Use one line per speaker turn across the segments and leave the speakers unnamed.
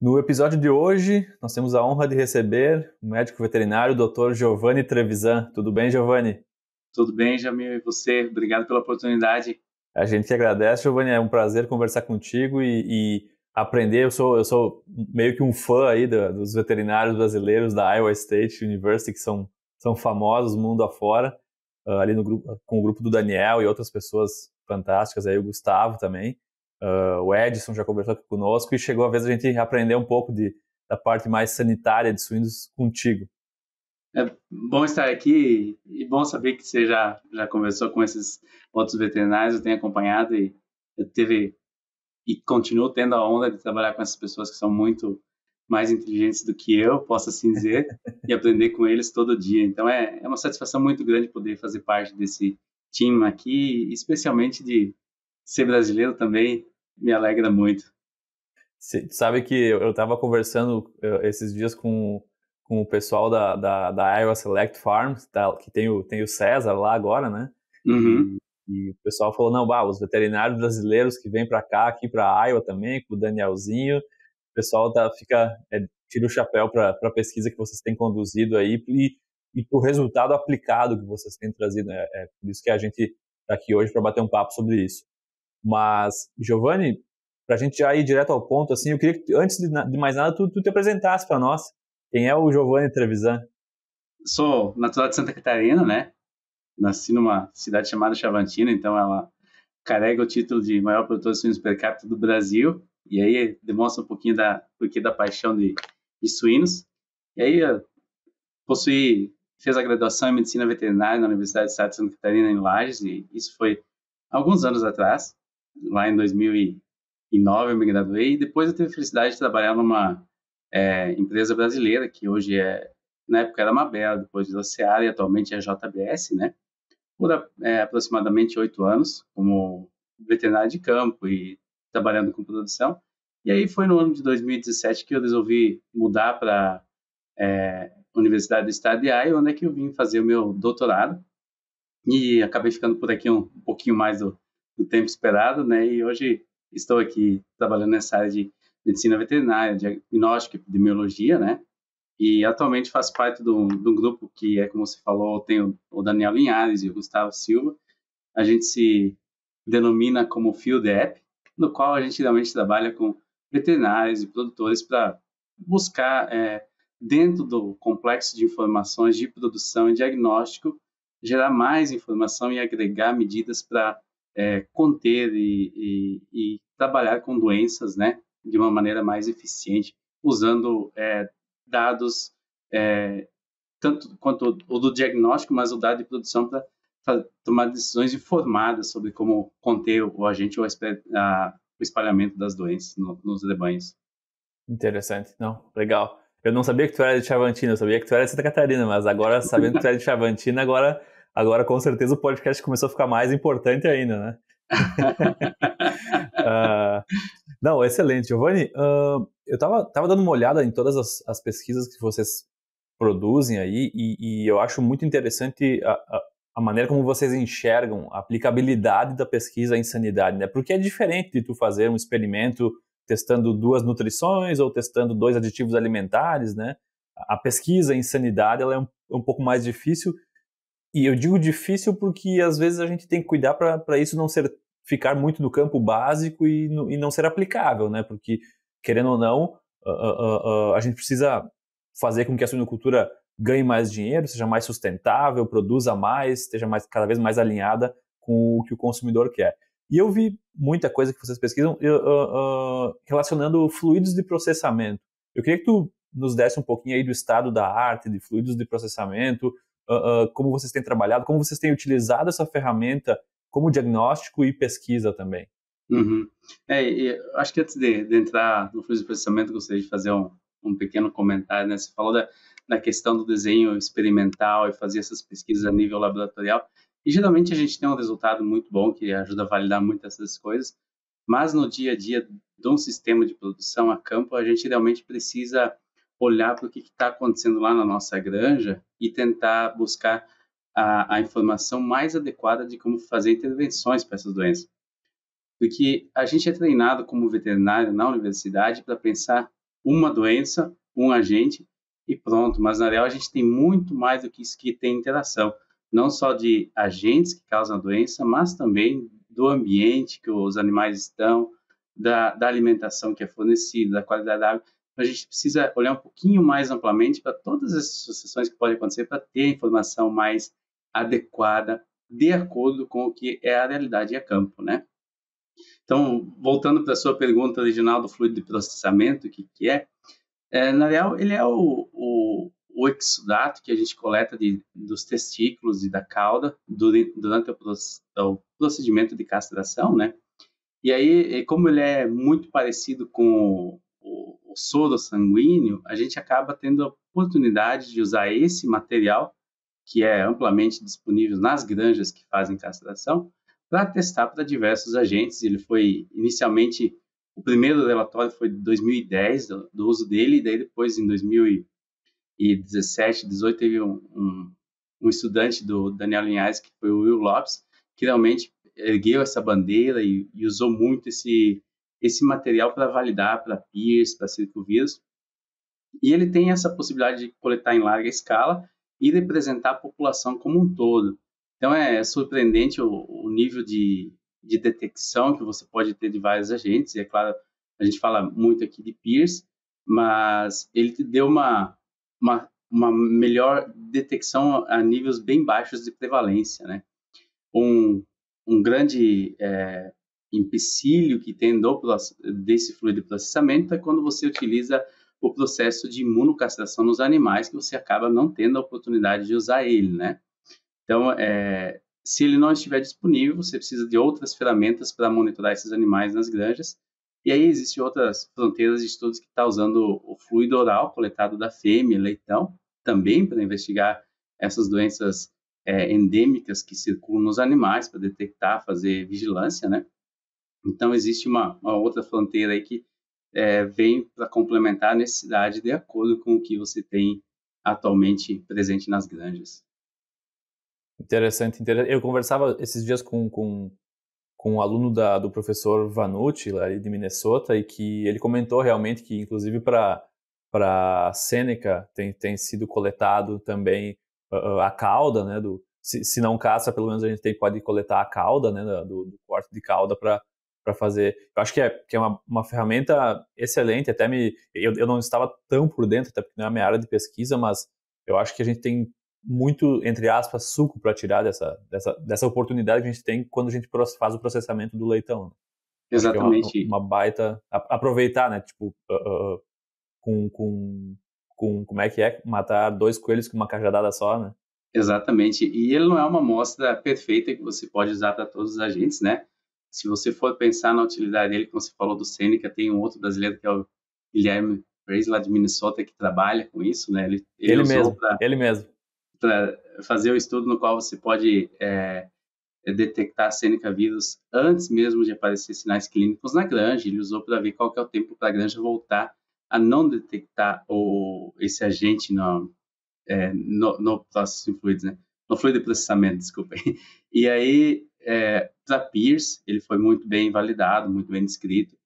No episódio de hoje, nós temos a honra de receber o médico veterinário Dr. Giovanni Trevisan. Tudo bem, Giovanni?
Tudo bem, Jamil, e você? Obrigado pela
oportunidade. A gente que agradece, Giovanni. É um prazer conversar contigo e, e aprender. Eu sou, eu sou meio que um fã aí do, dos veterinários brasileiros da Iowa State University, que são, são famosos mundo afora, uh, ali no grupo, com o grupo do Daniel e outras pessoas fantásticas, aí o Gustavo também. Uh, o Edson já conversou aqui conosco e chegou a vez a gente aprender um pouco de, da parte mais sanitária de suínos contigo. É
bom estar aqui e bom saber que você já, já conversou com esses outros veterinários, eu tenho acompanhado e eu teve e continuo tendo a onda de trabalhar com essas pessoas que são muito mais inteligentes do que eu, posso assim dizer, e aprender com eles todo dia. Então é, é uma satisfação muito grande poder fazer parte desse time aqui, especialmente de ser brasileiro também me alegra muito.
Cê, sabe que eu estava conversando esses dias com, com o pessoal da, da, da Iowa Select Farms, tá, que tem o, tem o César lá agora, né? Uhum. E, e, o pessoal falou, não, bah, os veterinários brasileiros que vêm para cá, aqui para Iowa também, com o Danielzinho, o pessoal tá, fica, é, tira o chapéu para a pesquisa que vocês têm conduzido aí e, e para o resultado aplicado que vocês têm trazido. Né? É, é por isso que a gente está aqui hoje para bater um papo sobre isso. Mas, Giovanni, para a gente já ir direto ao ponto, assim, eu queria que, antes de, de mais nada, tu, tu te apresentasse para nós. Quem é o Giovanni Trevisan?
Sou natural de Santa Catarina, né? Nasci numa cidade chamada Chavantina, então ela carrega o título de maior produtor de suínos per capita do Brasil. E aí demonstra um pouquinho da porquê da paixão de, de suínos. E aí possui fez a graduação em medicina veterinária na Universidade de Santa Catarina em Lages e isso foi alguns anos atrás lá em 2009 eu me graduei, e depois eu tive a felicidade de trabalhar numa é, empresa brasileira, que hoje é, na época era Mabel, depois da Seara e atualmente é JBS, né? Por é, aproximadamente oito anos, como veterinário de campo e trabalhando com produção. E aí foi no ano de 2017 que eu resolvi mudar para é, Universidade do Estado de Iowa, onde é que eu vim fazer o meu doutorado. E acabei ficando por aqui um, um pouquinho mais do, do tempo esperado, né? E hoje estou aqui trabalhando nessa área de medicina veterinária, diagnóstico e epidemiologia, né? E atualmente faço parte de um, de um, grupo que é, como você falou, tem o, Daniel Linhares e o Gustavo Silva. A gente se denomina como Field App, no qual a gente realmente trabalha com veterinários e produtores para buscar, é, dentro do complexo de informações de produção e diagnóstico, gerar mais informação e agregar medidas para é, conter e, e, e, trabalhar com doenças, né, de uma maneira mais eficiente, usando é, dados é, tanto quanto o do diagnóstico, mas o dado de produção para tomar decisões informadas sobre
como conter o agente ou a, o espalhamento das doenças no, nos rebanhos. Interessante, não, legal. Eu não sabia que tu era de Chavantina, eu sabia que tu era de Santa Catarina, mas agora sabendo que tu é de Chavantina, agora Agora, com certeza, o podcast começou a ficar mais importante ainda, né? uh, não, excelente, Giovanni. Uh, eu estava dando uma olhada em todas as, as, pesquisas que vocês produzem aí e, e eu acho muito interessante a, a, a, maneira como vocês enxergam a aplicabilidade da pesquisa em sanidade, né? Porque é diferente de tu fazer um experimento testando duas nutrições ou testando dois aditivos alimentares, né? A pesquisa em sanidade ela é um, um pouco mais difícil e eu digo difícil porque às vezes a gente tem que cuidar para isso não ser ficar muito no campo básico e, no, e não ser aplicável, né? Porque, querendo ou não, uh, uh, uh, a gente precisa fazer com que a suinocultura ganhe mais dinheiro, seja mais sustentável, produza mais, esteja mais, cada vez mais alinhada com o que o consumidor quer. E eu vi muita coisa que vocês pesquisam relacionando fluidos de processamento. Eu queria que tu nos desse um pouquinho aí do estado da arte de fluidos de processamento, uh, como vocês têm trabalhado, como vocês têm utilizado essa ferramenta como diagnóstico e pesquisa também. Uhum. É, acho que antes de, de, entrar no fluxo de
processamento, gostaria de fazer um, um pequeno comentário. Né? Você falou da, da questão do desenho experimental e fazer essas pesquisas a nível laboratorial. E geralmente a gente tem um resultado muito bom que ajuda a validar muitas dessas coisas, mas no dia a dia de um sistema de produção a campo, a gente realmente precisa olhar para o que está acontecendo lá na nossa granja e tentar buscar a, a informação mais adequada de como fazer intervenções para essas doenças. Porque a gente é treinado como veterinário na universidade para pensar uma doença, um agente e pronto. Mas na real a gente tem muito mais do que isso que tem interação, não só de agentes que causam a doença, mas também do ambiente que os animais estão, da, da alimentação que é fornecida, da qualidade da água a gente precisa olhar um pouquinho mais amplamente para todas as sucessões que podem acontecer para ter informação mais adequada de acordo com o que é a realidade e a é campo, né? Então, voltando para a sua pergunta original do fluido de processamento, o que, que é? é? Na real, ele é o, o, o exudato que a gente coleta de, dos testículos e da cauda durante, durante o, o procedimento de castração, né? E aí, como ele é muito parecido com o soro sanguíneo, a gente acaba tendo a oportunidade de usar esse material, que é amplamente disponível nas granjas que fazem castração, para testar para diversos agentes. Ele foi inicialmente o primeiro relatório foi de 2010 do, do uso dele, e daí depois em 2017, 18 teve um, um, um, estudante do Daniel Linhares que foi o Will Lopes, que realmente ergueu essa bandeira e, e usou muito esse esse material para validar para peers, para circovírus. E ele tem essa possibilidade de coletar em larga escala e representar a população como um todo. Então é, é, surpreendente o, o nível de, de detecção que você pode ter de vários agentes. E é claro, a gente fala muito aqui de peers, mas ele te deu uma, uma, uma melhor detecção a níveis bem baixos de prevalência, né? Um, um grande é, empecilho que tem do, desse fluido de processamento é quando você utiliza o processo de imunocastração nos animais, que você acaba não tendo a oportunidade de usar ele, né? Então, é, se ele não estiver disponível, você precisa de outras ferramentas para monitorar esses animais nas granjas. E aí existem outras fronteiras de estudos que está usando o fluido oral coletado da fêmea, leitão, também para investigar essas doenças é, endêmicas que circulam nos animais, para detectar, fazer vigilância, né? Então, existe uma, uma outra fronteira aí que é, vem para complementar a necessidade de acordo com o que você tem atualmente presente nas granjas.
Interessante, interessante. Eu conversava esses dias com, com, com um aluno da, do professor Vanucci, lá de Minnesota, e que ele comentou realmente que, inclusive, para para Seneca tem, tem sido coletado também a cauda, né, do, se, se, não caça, pelo menos a gente tem, pode coletar a cauda, né, do, do corte de cauda para para fazer. Eu acho que é, que é uma, uma ferramenta excelente, até me. Eu, eu não estava tão por dentro, até porque não é a minha área de pesquisa, mas eu acho que a gente tem muito, entre aspas, suco para tirar dessa, dessa, dessa oportunidade que a gente tem quando a gente faz o processamento do leitão. Né?
Exatamente. É
uma, uma, baita. Aproveitar, né? Tipo, uh, uh, com, com, com. Como é que é? Matar dois coelhos com uma cajadada só, né?
Exatamente. E ele não é uma amostra perfeita que você pode usar para todos os agentes, né? Se você for pensar na utilidade dele, como você falou do Seneca, tem um outro brasileiro que é o Guilherme Grace, lá de Minnesota, que trabalha com isso, né? Ele, ele, ele mesmo, pra, ele mesmo. Para fazer o um estudo no qual você pode é, é, detectar Seneca vírus antes mesmo de aparecer sinais clínicos na granja. Ele usou para ver qual que é o tempo para a granja voltar a não detectar o, esse agente no, é, no, no processo fluido, né? no fluido de processamento, desculpa. E aí é, para Pierce, ele foi muito bem validado, muito bem descrito.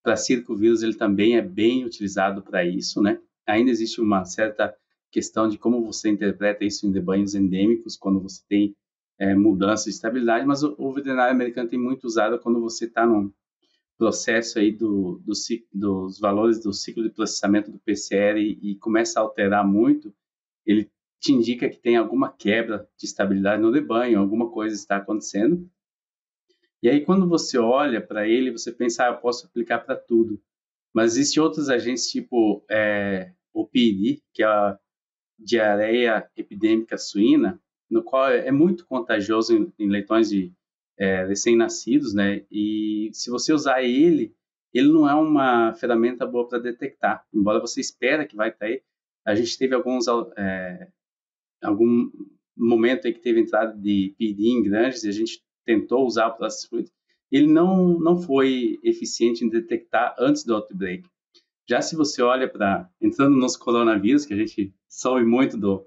Para circovírus, ele também é bem utilizado para isso, né? Ainda existe uma certa questão de como você interpreta isso em rebanhos endêmicos, quando você tem é, mudança de estabilidade, mas o, o, veterinário americano tem muito usado quando você está num processo aí do, do, dos valores do ciclo de processamento do PCR e, e começa a alterar muito, ele te indica que tem alguma quebra de estabilidade no rebanho, alguma coisa está acontecendo. E aí, quando você olha para ele, você pensa, ah, eu posso aplicar para tudo. Mas existem outros agentes, tipo é, o PIRI, que é a diarreia epidêmica suína, no qual é muito contagioso em, em leitões de é, recém-nascidos, né? E se você usar ele, ele não é uma ferramenta boa para detectar, embora você espera que vai ter. A gente teve alguns é, algum momento em que teve entrada de PD em granjas e a gente tentou usar o Plastic fluid ele não, não foi eficiente em detectar antes do outbreak. Já se você olha para, entrando no nosso coronavírus, que a gente soube muito do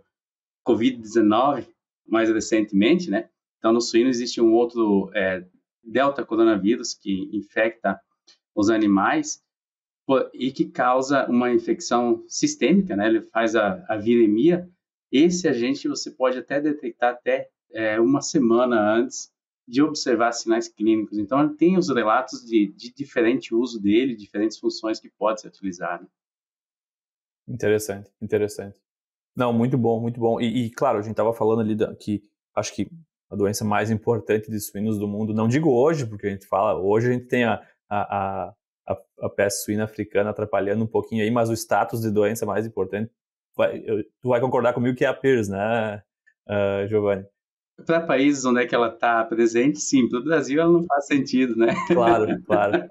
Covid-19 mais recentemente, né? Então, no suíno existe um outro é, delta coronavírus que infecta os animais e que causa uma infecção sistêmica, né? Ele faz a, a viremia esse agente você pode até detectar até é, uma semana antes de observar sinais clínicos. Então, tem os relatos de, de diferente uso dele, diferentes funções que pode ser utilizado.
Interessante, interessante. Não, muito bom, muito bom. E, e claro, a gente estava falando ali da, que acho que a doença mais importante de suínos do mundo, não digo hoje, porque a gente fala, hoje a gente tem a, a, a, a peste suína africana atrapalhando um pouquinho aí, mas o status de doença mais importante vai, tu vai concordar comigo que é a PIRS, né, uh, Giovanni? Para
países onde é que ela
está presente, sim. Para o Brasil, ela não faz sentido, né? Claro, claro.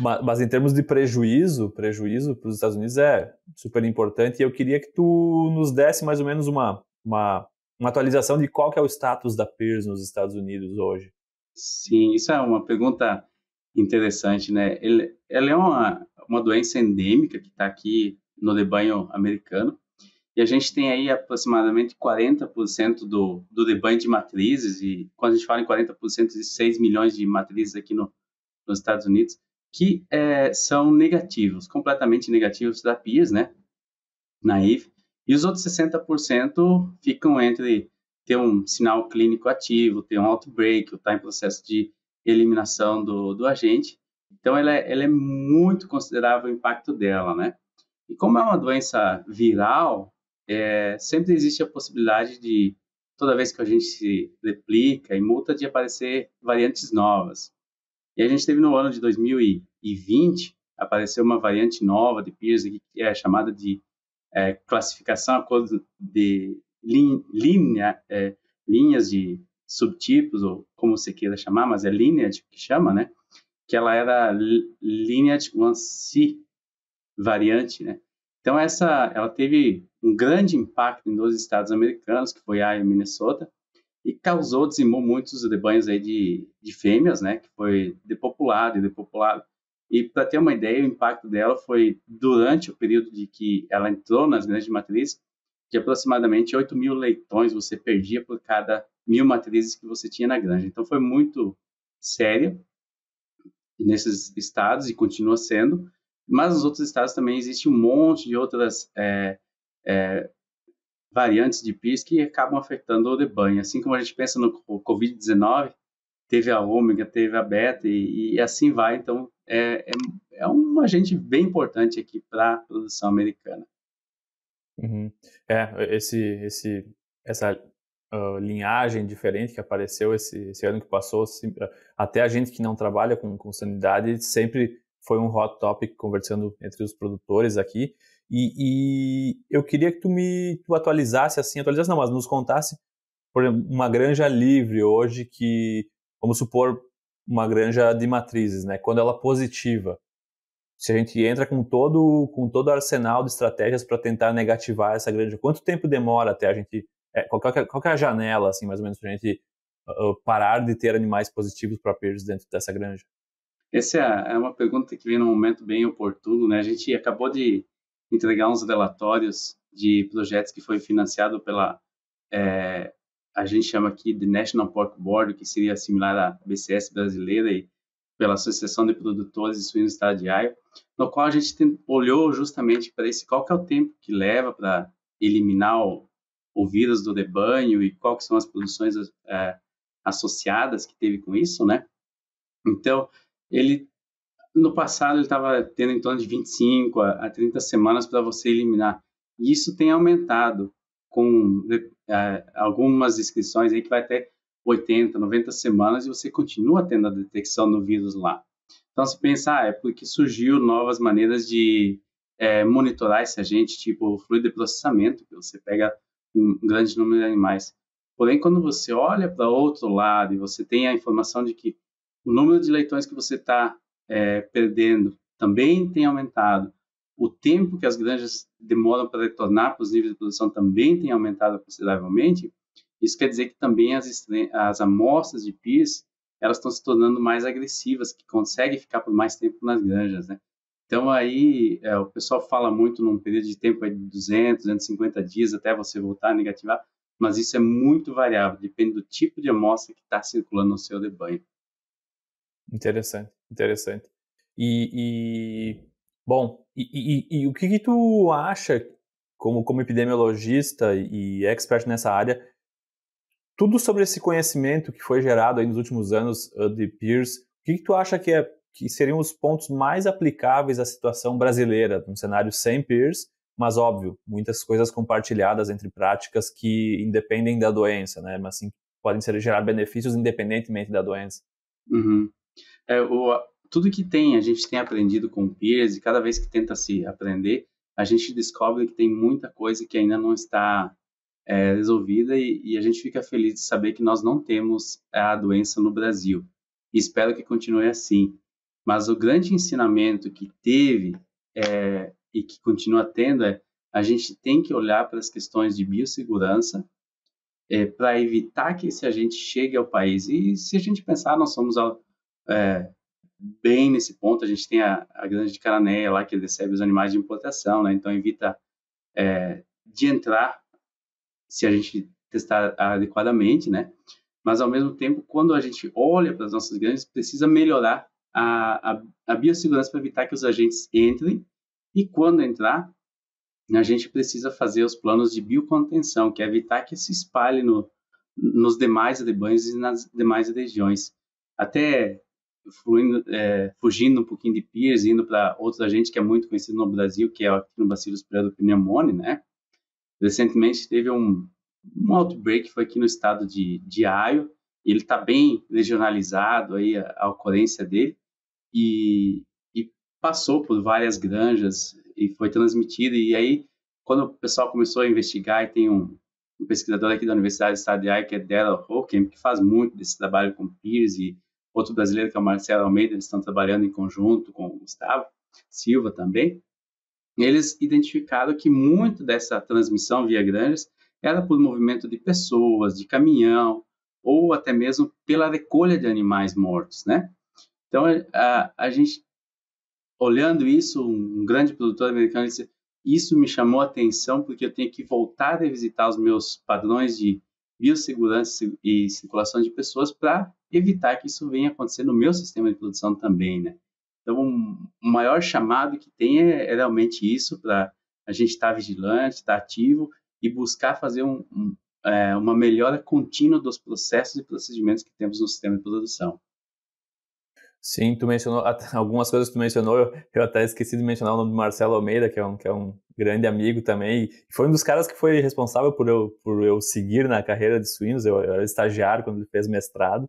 mas, mas, em termos de prejuízo, prejuízo para os Estados Unidos é super importante. E eu queria que tu nos desse mais ou menos uma, uma, uma atualização de qual é o status da PIRS nos Estados Unidos hoje. Sim, isso é uma
pergunta interessante, né? Ele, ela é uma, uma doença endêmica que está aqui no rebanho americano. E a gente tem aí aproximadamente 40% do, do rebanho de matrizes, e quando a gente fala em 40%, de 6 milhões de matrizes aqui no, nos Estados Unidos, que é, são negativos, completamente negativos da PIS, né? Na IF. E os outros 60% ficam entre ter um sinal clínico ativo, ter um outbreak, ou estar tá em processo de eliminação do, do agente. Então, ela é, ela é muito considerável o impacto dela, né? E como é uma doença viral, é, sempre existe a possibilidade de, toda vez que a gente se replica e multa, de aparecer variantes novas. E a gente teve no ano de 2020, apareceu uma variante nova de Pearson, que é chamada de é, classificação a cor de lin, linha, é, linhas de subtipos, ou como você queira chamar, mas é lineage que chama, né? Que ela era lineage 1C variante, né? Então essa, ela teve um grande impacto em estados americanos, que foi Iowa e Minnesota, e causou, dizimou muitos rebanhos aí de, de fêmeas, né, que foi depopulado e depopulado. E para ter uma ideia, o impacto dela foi durante o período de que ela entrou nas grandes matrizes, de aproximadamente 8 mil leitões você perdia por cada mil matrizes que você tinha na granja. Então foi muito séria nesses estados e continua sendo. Mas nos outros estados também existe um monte de outras é, é, variantes de PIS que acabam afetando o debanho. Assim como a gente pensa no Covid-19, teve a ômega, teve a beta e, e assim vai. Então, é, é, é, um agente bem importante aqui para a produção americana.
Uhum. É, esse, esse, essa uh, linhagem diferente que apareceu esse, esse ano que passou, até a gente que não trabalha com, com sanidade sempre foi um hot topic conversando entre os produtores aqui. E, e eu queria que tu me tu atualizasse assim, atualizasse não, mas nos contasse, por exemplo, uma granja livre hoje que, vamos supor, uma granja de matrizes, né? Quando ela é positiva, se a gente entra com todo com todo o arsenal de estratégias para tentar negativar essa granja, quanto tempo demora até a gente é, qual, qual, é, é a janela assim, mais ou menos, para a gente uh, parar de ter animais positivos para perdas dentro dessa granja?
Essa é, é uma pergunta que vem num momento bem oportuno, né? A gente acabou de entregar uns relatórios de projetos que foi financiado pela é, a gente chama aqui de National Pork Board, que seria similar à BCS brasileira e pela Associação de Produtores de Suínos do Estado de Iowa, no qual a gente tem, olhou justamente para esse qual que é o tempo que leva para eliminar o, o, vírus do rebanho e quais são as produções é, associadas que teve com isso, né? Então, ele no passado ele estava tendo em torno de 25 a, 30 semanas para você eliminar. E isso tem aumentado com eh, algumas inscrições aí que vai até 80, 90 semanas e você continua tendo a detecção do vírus lá. Então, se pensar, ah, é porque surgiu novas maneiras de é, monitorar esse agente, tipo fluido de processamento, que você pega um grande número de animais. Porém, quando você olha para outro lado e você tem a informação de que o número de leitões que você está é, perdendo também tem aumentado, o tempo que as granjas demoram para retornar para os níveis de produção também tem aumentado consideravelmente, isso quer dizer que também as, as amostras de PIS elas estão se tornando mais agressivas, que conseguem ficar por mais tempo nas granjas, né? Então aí é, o pessoal fala muito num período de tempo de 200, 250 dias até você voltar a negativar, mas isso é muito variável, depende do tipo de amostra que está circulando no seu rebanho.
Interessante, interessante. E, e bom, e, e, e, o que, que tu acha, como, como epidemiologista e expert nessa área, tudo sobre esse conhecimento que foi gerado aí nos últimos anos uh, de peers, o que, que tu acha que, é, que seriam os pontos mais aplicáveis à situação brasileira, num cenário sem peers, mas óbvio, muitas coisas compartilhadas entre práticas que independem da doença, né? Mas assim, podem ser gerar benefícios independentemente da doença. Uhum é, o, tudo que tem, a gente tem aprendido com o peers e cada vez que tenta se aprender,
a gente descobre que tem muita coisa que ainda não está é, resolvida e, e, a gente fica feliz de saber que nós não temos a doença no Brasil. E espero que continue assim. Mas o grande ensinamento que teve é, e que continua tendo é a gente tem que olhar para as questões de biossegurança é, para evitar que se a gente chegue ao país e se a gente pensar nós somos é, bem nesse ponto. A gente tem a, a de Caranéia lá, que recebe os animais de importação, né? Então, evita é, de entrar se a gente testar adequadamente, né? Mas, ao mesmo tempo, quando a gente olha para as nossas grandes precisa melhorar a, a, a biossegurança para evitar que os agentes entrem. E, quando entrar, a gente precisa fazer os planos de biocontenção, que é evitar que se espalhe no, nos demais rebanhos e nas demais regiões. Até fluindo, é, fugindo um pouquinho de peers, indo para outros agentes que é muito conhecido no Brasil, que é o Actinobacillus pneumoniae, né? Recentemente teve um, um outbreak, foi aqui no estado de, de Iowa, e ele está bem regionalizado aí a, a ocorrência dele, e, e passou por várias granjas e foi transmitido, e aí quando o pessoal começou a investigar, e tem um, um pesquisador aqui da Universidade de Estado de Iowa, que é Daryl Hawking, que faz muito desse trabalho com peers e outro brasileiro que é o Marcelo Almeida, eles estão trabalhando em conjunto com o Gustavo Silva também. Eles identificaram que muito dessa transmissão via granjas era por movimento de pessoas, de caminhão, ou até mesmo pela recolha de animais mortos, né? Então, a, a gente, olhando isso, um grande produtor americano disse, isso me chamou a atenção porque eu tenho que voltar a visitar os meus padrões de biossegurança e circulação de pessoas para evitar que isso venha acontecer no meu sistema de produção também, né? Então, o maior chamado que tem é, é realmente isso, para a gente estar tá vigilante, estar tá ativo e buscar fazer um, um, é, uma melhora contínua dos processos e procedimentos que temos no sistema de produção.
Sim, tu mencionou algumas coisas que tu mencionou, eu até esqueci de mencionar o nome do Marcelo Almeida, que é um, que é um grande amigo também, e foi um dos caras que foi responsável por eu, por eu seguir na carreira de suínos, eu, eu era estagiário quando ele fez mestrado,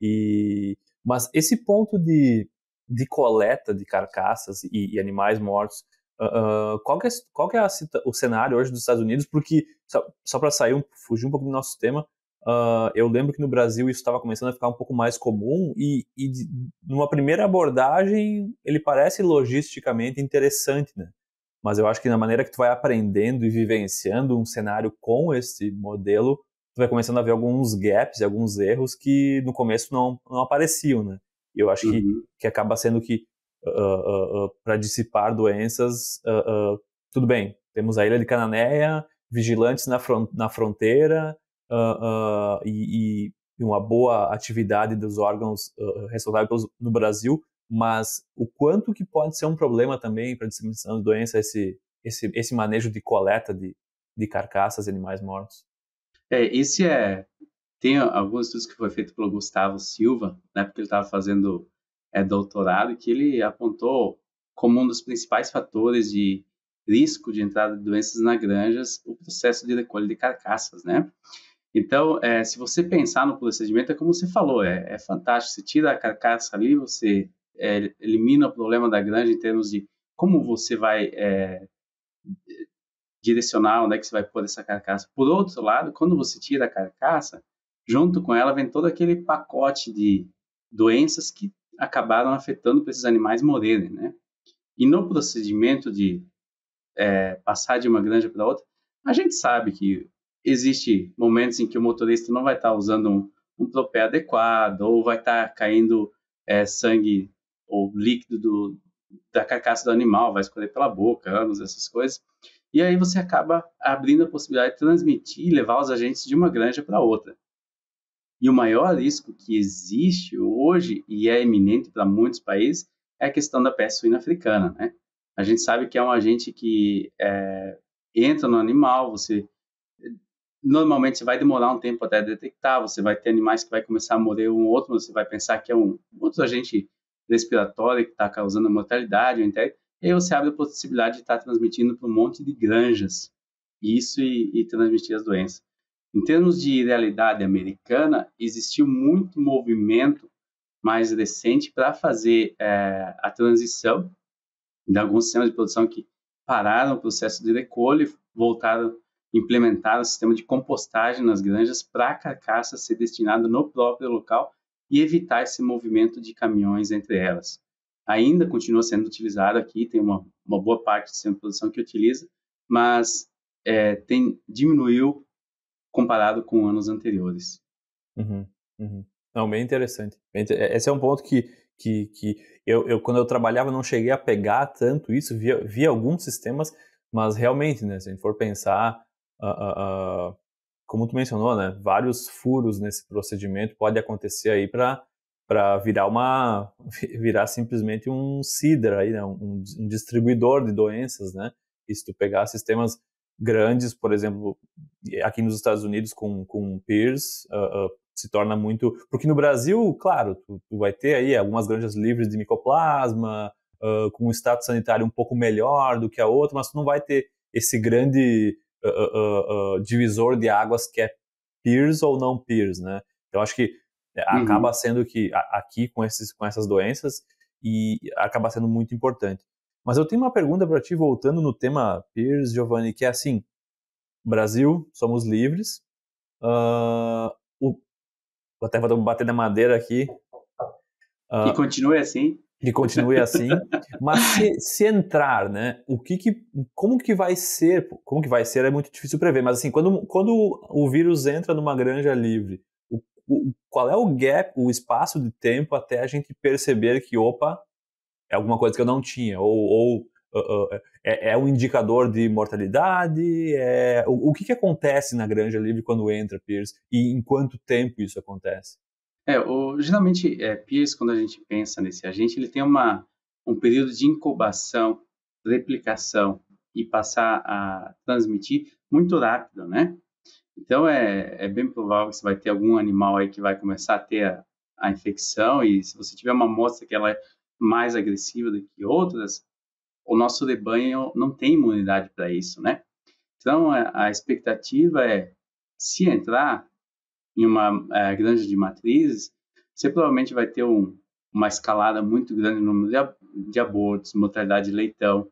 e mas esse ponto de, de coleta de carcaças e, e animais mortos, uh, qual que é, qual que é a, o cenário hoje dos Estados Unidos? Porque, só, só para sair um, fugir um pouco do nosso tema, Uh, eu lembro que no Brasil isso estava começando a ficar um pouco mais comum e, e de, numa primeira abordagem ele parece logisticamente interessante, né? Mas eu acho que na maneira que tu vai aprendendo e vivenciando um cenário com esse modelo, tu vai começando a ver alguns gaps e alguns erros que no começo não, não apareciam, né? E eu acho uhum. que, que acaba sendo que uh, ah, uh, ah, para dissipar doenças, tudo bem, temos a Ilha de Cananéia, vigilantes na, front, na fronteira, uh, e, e, uma boa atividade dos órgãos uh, responsáveis no Brasil, mas o quanto que pode ser um problema também para a disseminação de doença esse, esse, esse manejo de coleta de, de carcaças de animais mortos? É, esse é... Tem alguns estudos que foi feito pelo Gustavo Silva, né, porque ele estava fazendo
é, doutorado, que ele apontou como um dos principais fatores de risco de entrada de doenças na granjas o processo de recolha de carcaças, né? Então, é, se você pensar no procedimento, é como você falou, é, é fantástico. Você tira a carcaça ali, você é, elimina o problema da granja em termos de como você vai é, direcionar onde é que você vai pôr essa carcaça. Por outro lado, quando você tira a carcaça, junto com ela vem todo aquele pacote de doenças que acabaram afetando para esses animais morrerem, né? E no procedimento de é, passar de uma granja para outra, a gente sabe que existe momentos em que o motorista não vai estar usando um, um propé adequado ou vai estar caindo é, sangue ou líquido do, da carcaça do animal, vai escorrer pela boca, anos, essas coisas. E aí você acaba abrindo a possibilidade de transmitir e levar os agentes de uma granja para outra. E o maior risco que existe hoje e é eminente para muitos países é a questão da peste suína africana, né? A gente sabe que é um agente que é, entra no animal, você normalmente vai demorar um tempo até detectar, você vai ter animais que vai começar a morrer um outro, você vai pensar que é um outro agente respiratório que está causando a mortalidade, até, e aí você abre a possibilidade de estar tá transmitindo para um monte de granjas isso e, e transmitir as doenças. Em termos de realidade americana, existiu muito movimento mais recente para fazer é, a transição de alguns sistemas de produção que pararam o processo de recolha e voltaram implementar o sistema de compostagem nas granjas para a carcaça ser destinada no próprio local e evitar esse movimento de caminhões entre elas. Ainda continua sendo utilizado aqui, tem uma, uma boa parte do sistema de produção que utiliza, mas é, tem, diminuiu comparado com anos
anteriores. Uhum, uhum. Não, bem interessante. Esse é um ponto que, que, que eu, eu, quando eu trabalhava, não cheguei a pegar tanto isso, via, via alguns sistemas, mas realmente, né, se a gente for pensar uh, uh, como tu mencionou, né, vários furos nesse procedimento pode acontecer aí para para virar uma virar simplesmente um sidra aí, né, um, um, distribuidor de doenças, né? E se tu pegar sistemas grandes, por exemplo, aqui nos Estados Unidos com com peers, uh, ah, ah, se torna muito. Porque no Brasil, claro, tu, tu, vai ter aí algumas granjas livres de micoplasma, uh, com um status sanitário um pouco melhor do que a outra, mas tu não vai ter esse grande Uh uh, uh, uh, divisor de águas que é peers ou não peers, né? Então acho que é, uhum. acaba sendo que aqui com esses com essas doenças e acaba sendo muito importante. Mas eu tenho uma pergunta para ti voltando no tema peers, Giovanni, que é assim: Brasil, somos livres. Uh, o, até vou bater na madeira aqui. Uh, continue assim que continue assim. Mas se, se, entrar, né, o que, que como que vai ser? Como que vai ser é muito difícil prever, mas assim, quando, quando o vírus entra numa granja livre, o, o, qual é o gap, o espaço de tempo até a gente perceber que, opa, é alguma coisa que eu não tinha, ou, ou uh, uh, é, é, um indicador de mortalidade, é, o, o que, que acontece na granja livre quando entra Pierce e em quanto tempo isso acontece? É, o, geralmente, é, quando a gente pensa
nesse agente, ele tem uma, um período de incubação, replicação e passar a transmitir muito rápido, né? Então, é, é bem provável que você vai ter algum animal aí que vai começar a ter a, a infecção e se você tiver uma amostra que ela é mais agressiva do que outras, o nosso rebanho não tem imunidade para isso, né? Então, a, é, a expectativa é, se entrar, em uma uh, eh, granja de matrizes, você provavelmente vai ter um, uma escalada muito grande no número de, de abortos, mortalidade de leitão,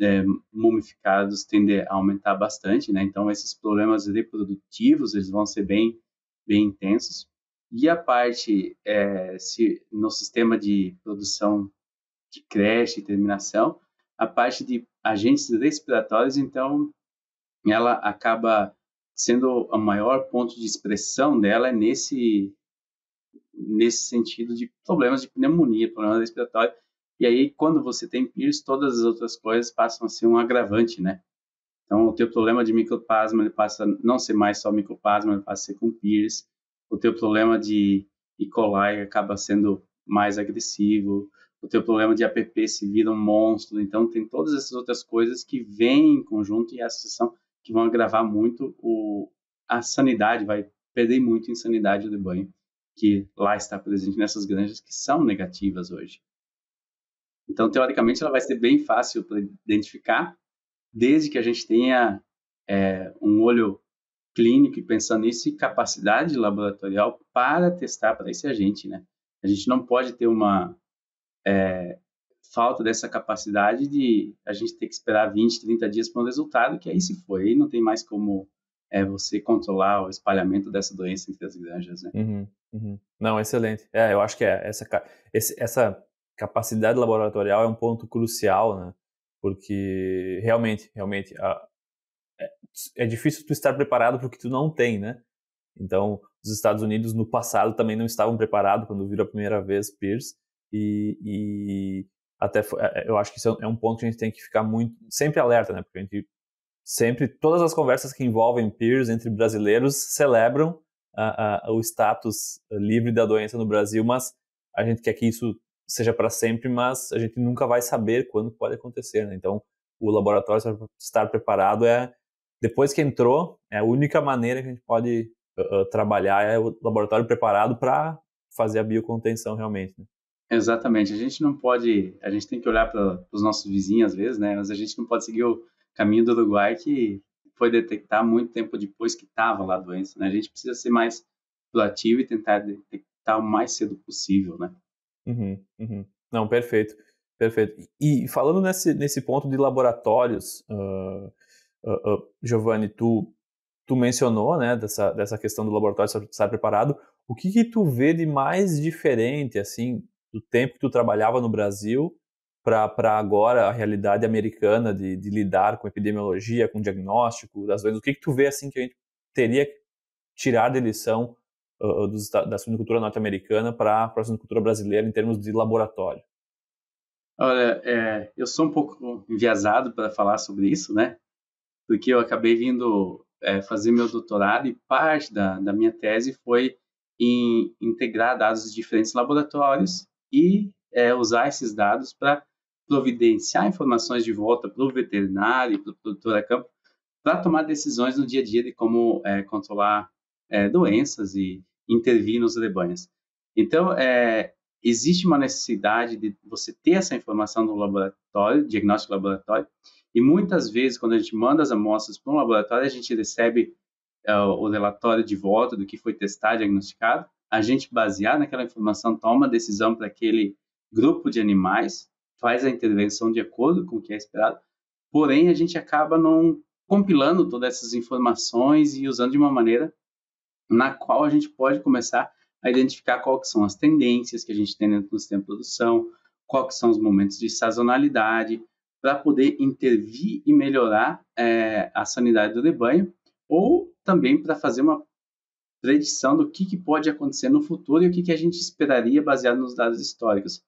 é, mumificados tende a aumentar bastante, né? Então esses problemas reprodutivos eles vão ser bem, bem intensos. E a parte é, se, no sistema de produção de creche e terminação, a parte de agentes respiratórios, então ela acaba sendo a maior ponto de expressão dela é nesse nesse sentido de problemas de pneumonia, problemas respiratórios. E aí, quando você tem PIRS, todas as outras coisas passam a ser um agravante, né? Então, o teu problema de micoplasma, ele passa a não ser mais só micoplasma, ele passa a ser com PIRS. O teu problema de E. coli acaba sendo mais agressivo. O teu problema de APP se vira um monstro. Então, tem todas essas outras coisas que vêm em conjunto e a associação que vão agravar muito o, a sanidade, vai perder muito em sanidade do banho, que lá está presente nessas granjas que são negativas hoje. Então, teoricamente, ela vai ser bem fácil para identificar, desde que a gente tenha é, um olho clínico e pensando nisso e capacidade laboratorial para testar para esse agente, né? A gente não pode ter uma é, falta dessa capacidade de a gente ter que esperar 20, 30 dias para um resultado, que aí se foi, aí não tem mais como é, você controlar o espalhamento dessa doença entre as granjas, né?
Uhum, uhum. Não, excelente. É, eu acho que é essa, esse, essa capacidade laboratorial é um ponto crucial, né? Porque realmente, realmente, a, é, é difícil tu estar preparado porque tu não tem, né? Então, os Estados Unidos no passado também não estavam preparados quando viram a primeira vez Pierce. e, e, até é, é, eu acho que isso é, é um ponto que a gente tem que ficar muito sempre alerta, né? Porque a gente sempre todas as conversas que envolvem peers entre brasileiros celebram a, ah, ah, o status ah, livre da doença no Brasil, mas a gente quer que isso seja para sempre, mas a gente nunca vai saber quando pode acontecer, né? Então, o laboratório estar preparado é depois que entrou, é a única maneira que a gente pode uh, trabalhar é o laboratório preparado para fazer a biocontenção realmente. Né?
Exatamente. A gente não pode, a gente tem que olhar para os nossos vizinhos às vezes, né? Mas a gente não pode seguir o caminho do Uruguai que foi detectar muito tempo depois que estava lá a doença, né? A gente precisa ser
mais proativo e tentar detectar o mais cedo possível, né? Uhum, uhum. Não, perfeito, perfeito. E falando nesse, nesse ponto de laboratórios, uh, uh, uh, Giovanni, tu, tu mencionou, né, dessa, dessa questão do laboratório estar preparado, o que que tu vê de mais diferente, assim, do tempo que tu trabalhava no Brasil para agora a realidade americana de, de, lidar com epidemiologia, com diagnóstico das vezes O que, que tu vê assim que a gente teria que tirar de lição uh, dos, da suinocultura norte-americana para a suinocultura brasileira em termos de laboratório?
Olha, é, eu sou um pouco enviesado para falar sobre isso, né? Porque eu acabei vindo é, fazer meu doutorado e parte da, da minha tese foi em integrar dados de diferentes laboratórios e é, usar esses dados para providenciar informações de volta para o veterinário, para o produtor a campo, para tomar decisões no dia a dia de como é, controlar é, doenças e intervir nos rebanhos. Então, é, existe uma necessidade de você ter essa informação do laboratório, diagnóstico laboratório, e muitas vezes, quando a gente manda as amostras para um laboratório, a gente recebe é, o relatório de volta do que foi testado, diagnosticado, a gente, baseado naquela informação, toma a decisão para aquele grupo de animais, faz a intervenção de acordo com o que é esperado, porém a gente acaba não compilando todas essas informações e usando de uma maneira na qual a gente pode começar a identificar quais são as tendências que a gente tem dentro do sistema de produção, quais são os momentos de sazonalidade, para poder intervir e melhorar é, a sanidade do rebanho, ou também para fazer uma predição do que, que pode acontecer no futuro e o que, que a gente esperaria baseado nos dados históricos.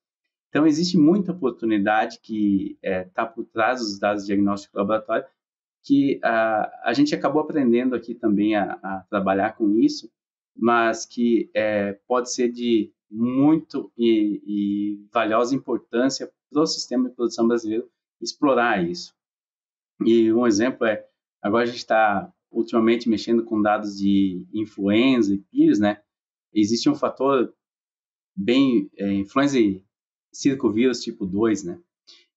Então, existe muita oportunidade que está é, tá por trás dos dados diagnóstico laboratório, que a gente acabou aprendendo aqui também a, a trabalhar com isso, mas que é, pode ser de muito e, e valiosa importância para o sistema de produção brasileiro explorar isso. E um exemplo é, agora a gente está ultimamente mexendo com dados de influenza e peers, né? Existe um fator bem é, influenza e circovírus tipo 2, né?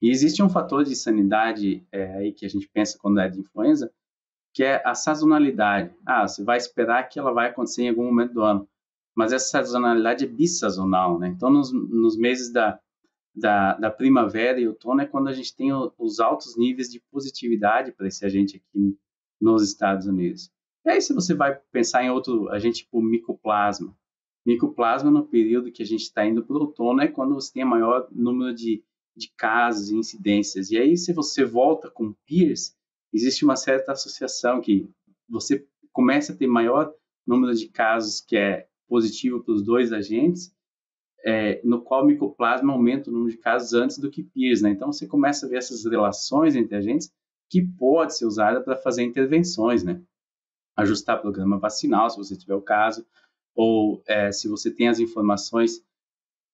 E existe um fator de sanidade é, aí que a gente pensa quando é de influenza, que é a sazonalidade. Ah, você vai esperar que ela vai acontecer em algum momento do ano. Mas essa sazonalidade é bissazonal, né? Então, nos, nos meses da, da, da, primavera e outono é quando a gente tem o, os altos níveis de positividade para esse agente aqui nos Estados Unidos. E aí, se você vai pensar em outro agente tipo micoplasma, micoplasma no período que a gente está indo para o outono é quando você tem maior número de, de casos e incidências. E aí, se você volta com peers, existe uma certa associação que você começa a ter maior número de casos que é positivo para os dois agentes, é, no qual micoplasma aumenta o número de casos antes do que peers. Né? Então, você começa a ver essas relações entre agentes que pode ser usada para fazer intervenções, né? Ajustar programa vacinal, se você tiver o caso, ou é, se você tem as informações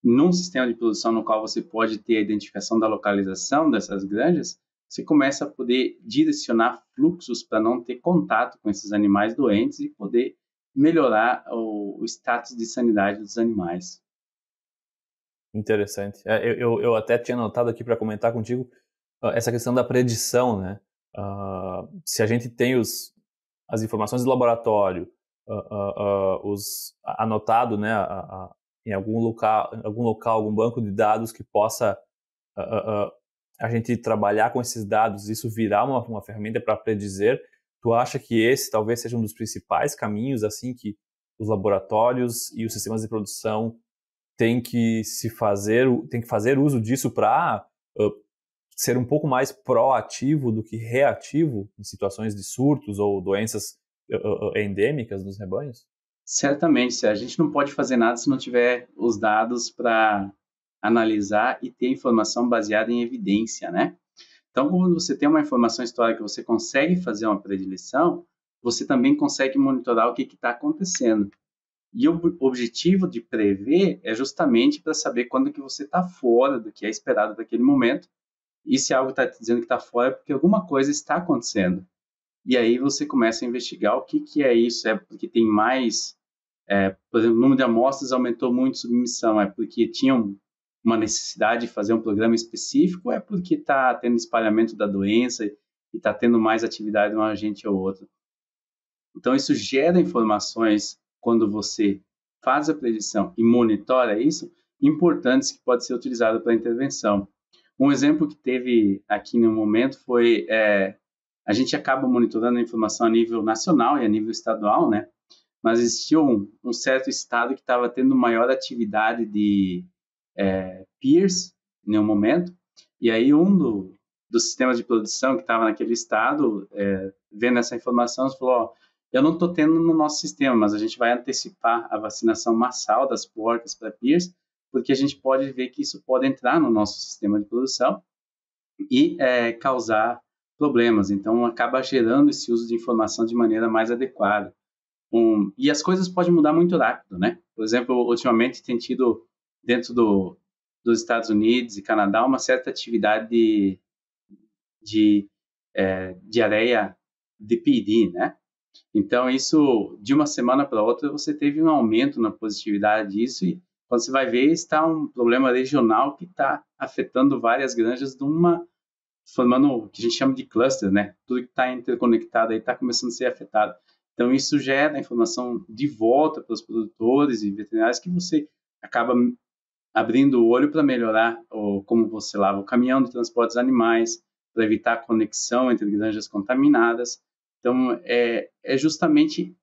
num sistema de produção no qual você pode ter a identificação da localização dessas granjas, você começa a poder direcionar fluxos para não ter contato com esses animais doentes e poder melhorar
o, o status de sanidade dos animais. Interessante. É, eu, eu, eu até tinha anotado aqui para comentar contigo essa questão da predição, né? Uh, se a gente tem os, as informações do laboratório, uh, uh, os, anotado né, em algum local, algum local, algum banco de dados que possa a gente trabalhar com esses dados, isso virar uma, uma ferramenta para predizer, tu acha que esse talvez seja um dos principais caminhos assim que os laboratórios e os sistemas de produção têm que se fazer, têm que fazer uso disso para ser um pouco mais proativo do que reativo em situações de surtos ou doenças eh, eh, eh, endêmicas nos rebanhos?
Certamente, a gente não pode fazer nada se não tiver os dados para analisar e ter informação baseada em evidência, né? Então, quando você tem uma informação histórica, você consegue fazer uma predileção, você também consegue monitorar o que está acontecendo. E o objetivo de prever é justamente para saber quando que você está fora do que é esperado daquele momento e se algo está dizendo que está fora, é porque alguma coisa está acontecendo. E aí você começa a investigar o que, que é isso. É porque tem mais. É, por exemplo, o número de amostras aumentou muito submissão. É porque tinham uma necessidade de fazer um programa específico? É porque está tendo espalhamento da doença e está tendo mais atividade de um agente ou outro? Então, isso gera informações quando você faz a predição e monitora isso, importantes que pode ser utilizado para intervenção. Um exemplo que teve aqui no momento foi é, a gente acaba monitorando a informação a nível nacional e a nível estadual, né? Mas existiu um, um certo estado que estava tendo maior atividade de é, peers em um momento, e aí um do, dos sistemas de produção que estava naquele estado, é, vendo essa informação, falou: ó, eu não estou tendo no nosso sistema, mas a gente vai antecipar a vacinação massal das portas para peers porque a gente pode ver que isso pode entrar no nosso sistema de produção e é, causar problemas. Então, acaba gerando esse uso de informação de maneira mais adequada. Um, e as coisas podem mudar muito rápido, né? Por exemplo, ultimamente tem tido dentro do, dos Estados Unidos e Canadá uma certa atividade de, de, é, de areia de PD, né? Então, isso, de uma semana para outra, você teve um aumento na positividade disso e você vai ver está um problema regional que está afetando várias granjas de uma formando o que a gente chama de cluster, né? Tudo que está interconectado aí está começando a ser afetado. Então isso gera informação de volta para os produtores e veterinários que você acaba abrindo o olho para melhorar ou como você lava o caminhão de transportes animais, para evitar a conexão entre granjas contaminadas. Então é, é justamente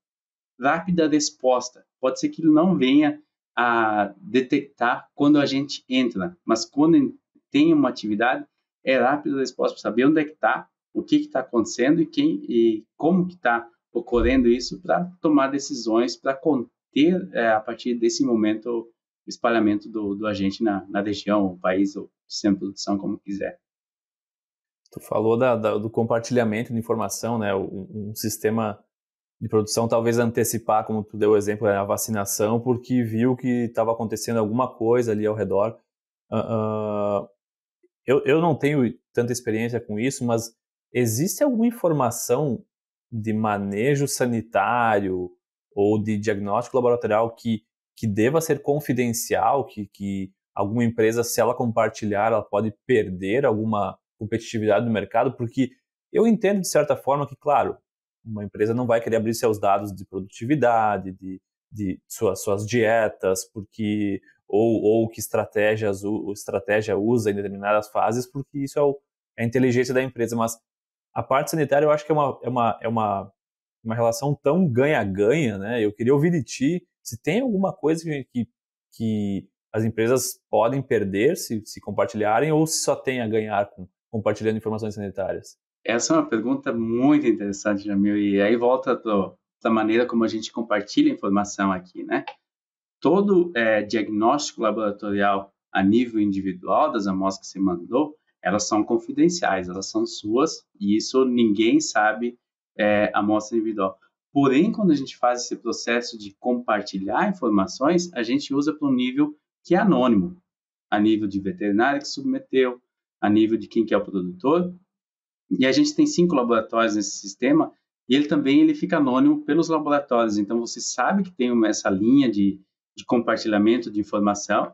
rápida resposta. Pode ser que ele não venha a detectar quando a gente entra, mas quando tem uma atividade, é rápido a resposta para saber onde é que está, o que está acontecendo e, quem, e como que está ocorrendo isso para tomar decisões, para conter é, a partir desse momento o espalhamento do, do agente na, na região, o país ou sistema de produção, como quiser.
Tu falou da, da, do compartilhamento de informação, né? Um, um sistema de produção, talvez antecipar, como tu deu o exemplo, né, a vacinação, porque viu que estava acontecendo alguma coisa ali ao redor. Uh, uh, eu, eu não tenho tanta experiência com isso, mas existe alguma informação de manejo sanitário ou de diagnóstico laboratorial que, que deva ser confidencial, que, que alguma empresa, se ela compartilhar, ela pode perder alguma competitividade do mercado, porque eu entendo de certa forma que, claro, uma empresa não vai querer abrir seus dados de produtividade, de, de suas, suas dietas, porque ou, ou que estratégias ou estratégia usa em determinadas fases, porque isso é, o, é a inteligência da empresa. Mas a parte sanitária eu acho que é uma, é uma, é uma, uma relação tão ganha-ganha, né? Eu queria ouvir de ti se tem alguma coisa que, que as empresas podem perder se, se compartilharem ou se só tem a ganhar com compartilhando informações sanitárias. Essa é uma pergunta
muito interessante, Jamil, e aí volta pro, da maneira como a gente compartilha informação aqui, né? Todo é, diagnóstico laboratorial a nível individual das amostras que você mandou, elas são confidenciais, elas são suas, e isso ninguém sabe é, a amostra individual. Porém, quando a gente faz esse processo de compartilhar informações, a gente usa para um nível que é anônimo, a nível de veterinário que submeteu, a nível de quem que é o produtor e a gente tem cinco laboratórios nesse sistema e ele também ele fica anônimo pelos laboratórios. Então você sabe que tem uma, essa linha de, de compartilhamento de informação.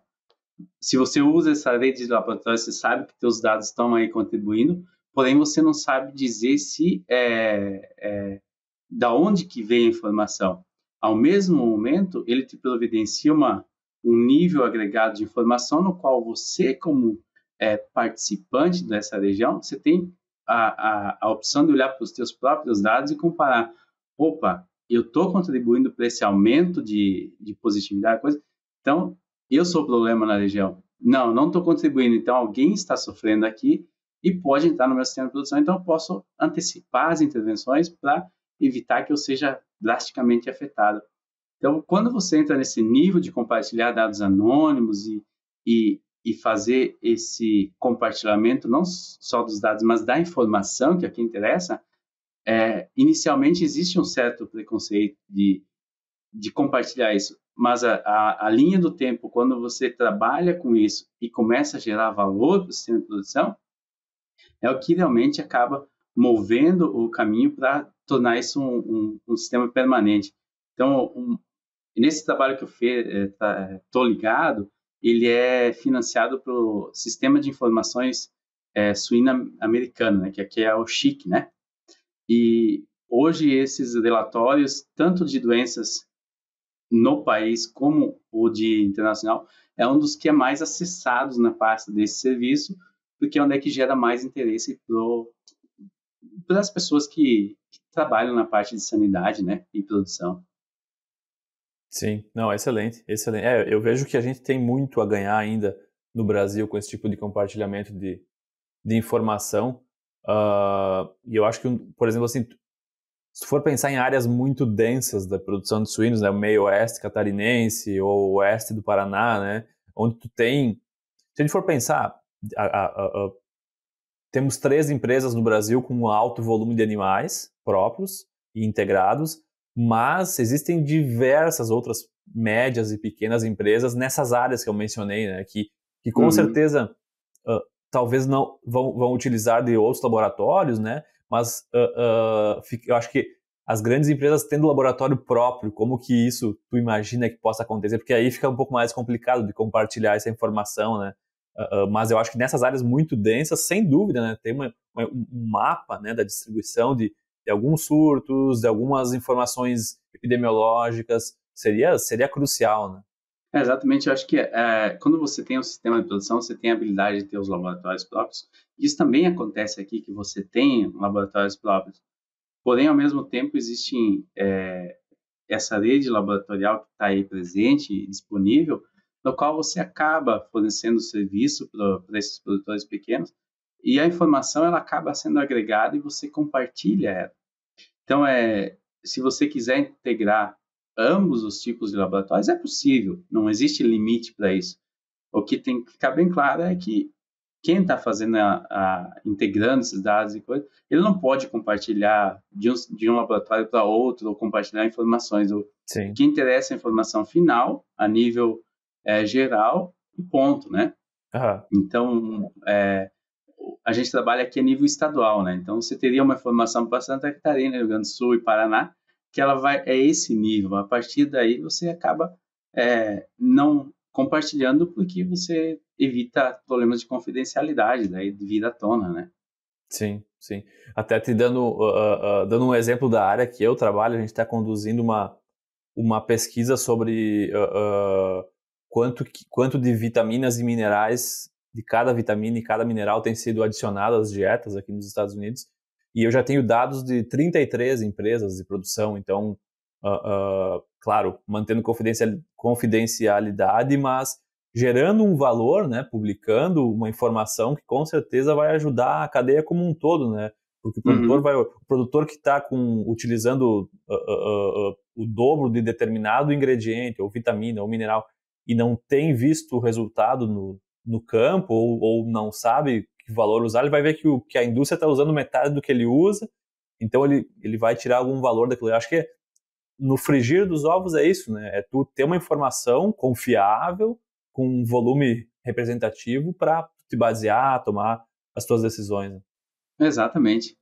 Se você usa essa rede de laboratórios, você sabe que seus dados estão aí contribuindo, porém você não sabe dizer se é, é, da onde que vem a informação. Ao mesmo momento, ele te providencia uma, um nível agregado de informação no qual você, como é, participante dessa região, você tem a, a, a opção de olhar para os teus próprios dados e comparar. Opa, eu estou contribuindo para esse aumento de, de positividade, coisa. Então, eu sou o problema na região. Não, não estou contribuindo. Então, alguém está sofrendo aqui e pode entrar no meu sistema de produção. Então, eu posso antecipar as intervenções para evitar que eu seja drasticamente afetado. Então, quando você entra nesse nível de compartilhar dados anônimos e, e, e fazer esse compartilhamento não só dos dados, mas da informação, que aqui é interessa, é, inicialmente existe um certo preconceito de, de compartilhar isso, mas a, a, a, linha do tempo, quando você trabalha com isso e começa a gerar valor para o sistema de produção, é o que realmente acaba movendo o caminho para tornar isso um, um, um, sistema permanente. Então, um, nesse trabalho que eu estou eh, tá, eh, ligado, ele é financiado pelo Sistema de Informações é, Suína Americano, né, que aqui é o SIC, né? E hoje esses relatórios, tanto de doenças no país como o de internacional, é um dos que é mais acessados na pasta desse serviço, porque é onde é que gera mais interesse para as pessoas que, que trabalham na parte de sanidade né, e produção.
Sim, não, excelente, excelente. É, eu vejo que a gente tem muito a ganhar ainda no Brasil com esse tipo de compartilhamento de, de informação. Uh, e eu acho que, por exemplo, assim, se for pensar em áreas muito densas da produção de suínos, né, o meio oeste catarinense ou oeste do Paraná, né, onde tu tem, se a gente for pensar, a, a, a, temos três empresas no Brasil com um alto volume de animais próprios e integrados, mas existem diversas outras médias e pequenas empresas nessas áreas que eu mencionei, né? Que, que com uhum. certeza uh, talvez não vão, vão utilizar de outros laboratórios, né? Mas uh, uh, eu acho que as grandes empresas tendo laboratório próprio, como que isso tu imagina que possa acontecer? Porque aí fica um pouco mais complicado de compartilhar essa informação, né? Uh, mas eu acho que nessas áreas muito densas, sem dúvida, né? Tem uma, uma, um mapa né, da distribuição de, de alguns surtos, de algumas informações epidemiológicas, seria, seria crucial, né? É, exatamente, eu acho que é, quando você tem um sistema de produção, você tem a
habilidade de ter os laboratórios próprios. Isso também acontece aqui, que você tem laboratórios próprios. Porém, ao mesmo tempo, existe é, essa rede laboratorial que está aí presente e disponível, no qual você acaba fornecendo serviço para esses produtores pequenos, e a informação ela acaba sendo agregada e você compartilha ela. Então, é, se você quiser integrar ambos os tipos de laboratórios, é possível, não existe limite para isso. O que tem que ficar bem claro é que quem está fazendo a, a, integrando esses dados e coisas, ele não pode compartilhar de um, de um laboratório para outro ou compartilhar informações. O Sim. que interessa é a informação final, a nível é, geral e ponto, né? Uhum. Então, é, a gente trabalha aqui a nível estadual, né? Então você teria uma formação para Santa Catarina, Rio Grande do Sul e Paraná, que ela vai é esse nível. A partir daí você acaba é, não compartilhando porque você evita problemas de confidencialidade, daí vida à tona, né?
Sim, sim. Até te dando, uh, uh, uh, dando um exemplo da área que eu trabalho, a gente está conduzindo uma, uma pesquisa sobre uh, uh quanto, quanto de vitaminas e minerais de cada vitamina e cada mineral tem sido adicionado às dietas aqui nos Estados Unidos. E eu já tenho dados de 33 empresas de produção, então, uh, uh, claro, mantendo confidencialidade, mas gerando um valor, né, publicando uma informação que com certeza vai ajudar a cadeia como um todo, né? Porque o uhum. produtor, uhum. vai, o produtor que está utilizando uh, uh, uh, o dobro de determinado ingrediente, ou vitamina, ou mineral, e não tem visto o resultado no, no campo ou, ou não sabe que valor usar, ele vai ver que, o, que a indústria está usando metade do que ele usa, então ele, ele vai tirar algum valor daquilo. Eu acho que no frigir dos ovos é isso, né? É tu ter uma informação confiável, com um volume representativo para te basear, tomar as tuas decisões. Né? Exatamente.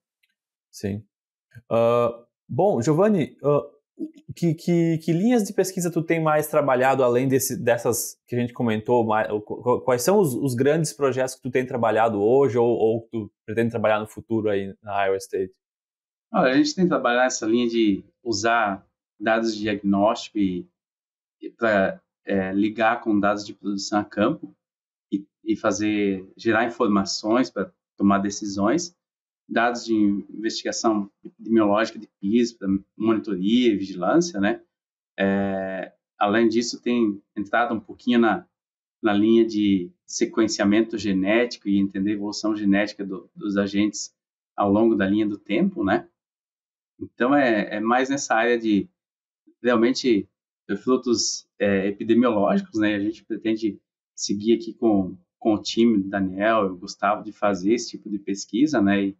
Sim. Uh, bom, Giovanni, uh, que, que, que, linhas de pesquisa tu tem mais trabalhado além desse, dessas que a gente comentou? quais são os, os, grandes projetos que tu tem trabalhado hoje ou, ou que tu pretende trabalhar no futuro aí na Iowa State?
Olha, a gente tem trabalhado essa linha de usar dados de diagnóstico para é, ligar com dados de produção a campo e, e fazer gerar informações para tomar decisões dados de investigação epidemiológica de PISPA, monitoria e vigilância, né? É, além disso, tem entrado um pouquinho na, na linha de sequenciamento genético e entender a evolução genética do, dos agentes ao longo da linha do tempo, né? Então, é, é mais nessa área de realmente frutos é, epidemiológicos, né? A gente pretende seguir aqui com, com o time, Daniel e Gustavo, de fazer esse tipo de pesquisa, né? E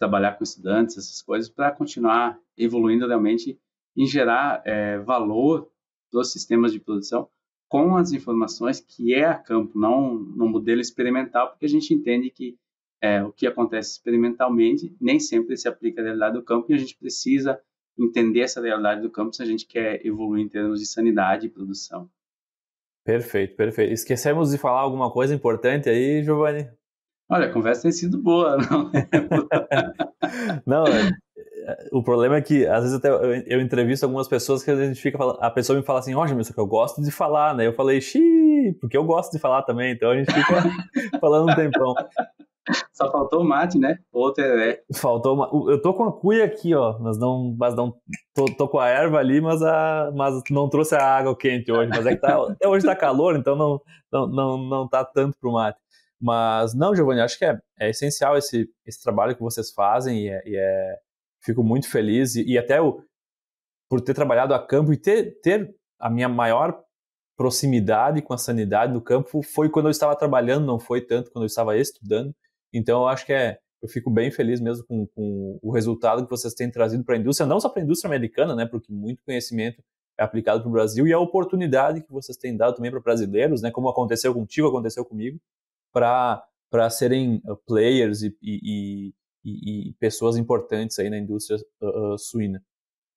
trabalhar com estudantes, essas coisas, para continuar evoluindo realmente em gerar é, valor dos sistemas de produção com as informações que é a campo, não no modelo experimental, porque a gente entende que é, o que acontece experimentalmente nem sempre se aplica à realidade do campo e a gente precisa entender essa realidade do campo se a gente quer evoluir em termos
de sanidade e produção. Perfeito, perfeito. Esquecemos de falar alguma coisa importante aí, Giovanni? Olha, a conversa tem sido boa, não? É? não, é, o problema é que às vezes até eu, eu entrevisto algumas pessoas que a gente fica falando. a pessoa me fala assim, ó, oh, só que eu gosto de falar, né? Eu falei, xiii, porque eu gosto de falar também, então a gente fica falando um tempão. Só faltou o mate, né? Outro é... é. Faltou uma... Eu tô com a cuia aqui, ó. Mas não. Mas não tô, tô, com a erva ali, mas, a, mas não trouxe a água quente hoje. Mas é que tá. Até hoje tá calor, então não, não, não, não tá tanto pro mate. Mas não, Giovanni, acho que é, é essencial esse, esse trabalho que vocês fazem e, é, e é, fico muito feliz e, e até o, por ter trabalhado a campo e ter, ter a minha maior proximidade com a sanidade do campo foi quando eu estava trabalhando, não foi tanto quando eu estava estudando. Então, eu acho que é, eu fico bem feliz mesmo com, com o resultado que vocês têm trazido para a indústria, não só para a indústria americana, né, porque muito conhecimento é aplicado para o Brasil e a oportunidade que vocês têm dado também para brasileiros, né, como aconteceu contigo, aconteceu comigo, para serem uh, players e, e, e, e, pessoas importantes aí na indústria uh, uh suína.